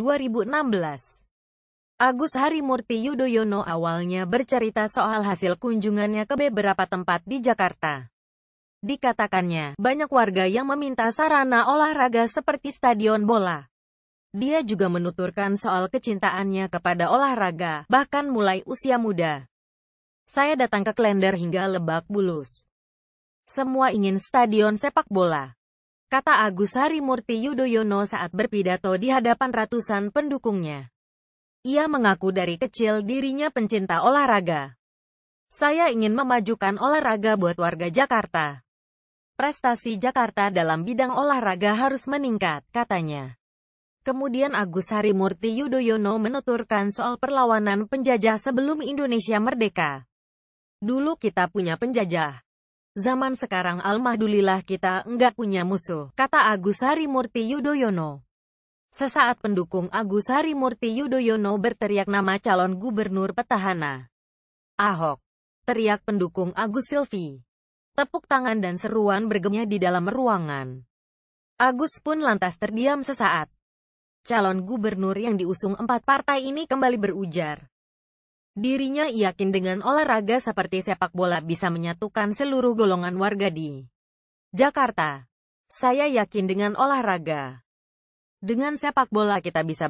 2016. Agus Harimurti Yudhoyono awalnya bercerita soal hasil kunjungannya ke beberapa tempat di Jakarta. Dikatakannya, banyak warga yang meminta sarana olahraga seperti stadion bola. Dia juga menuturkan soal kecintaannya kepada olahraga, bahkan mulai usia muda. Saya datang ke Klender hingga Lebak Bulus. Semua ingin stadion sepak bola kata Agus Harimurti Yudhoyono saat berpidato di hadapan ratusan pendukungnya. Ia mengaku dari kecil dirinya pencinta olahraga. Saya ingin memajukan olahraga buat warga Jakarta. Prestasi Jakarta dalam bidang olahraga harus meningkat, katanya. Kemudian Agus Harimurti Yudhoyono menuturkan soal perlawanan penjajah sebelum Indonesia merdeka. Dulu kita punya penjajah. Zaman sekarang alhamdulillah kita enggak punya musuh, kata Agus Harimurti Yudhoyono. Sesaat pendukung Agus Harimurti Yudhoyono berteriak nama calon gubernur petahana. Ahok. Teriak pendukung Agus Silvi. Tepuk tangan dan seruan bergemnya di dalam ruangan. Agus pun lantas terdiam sesaat. Calon gubernur yang diusung empat partai ini kembali berujar. Dirinya yakin dengan olahraga seperti sepak bola bisa menyatukan seluruh golongan warga di Jakarta. Saya yakin dengan olahraga. Dengan sepak bola kita bisa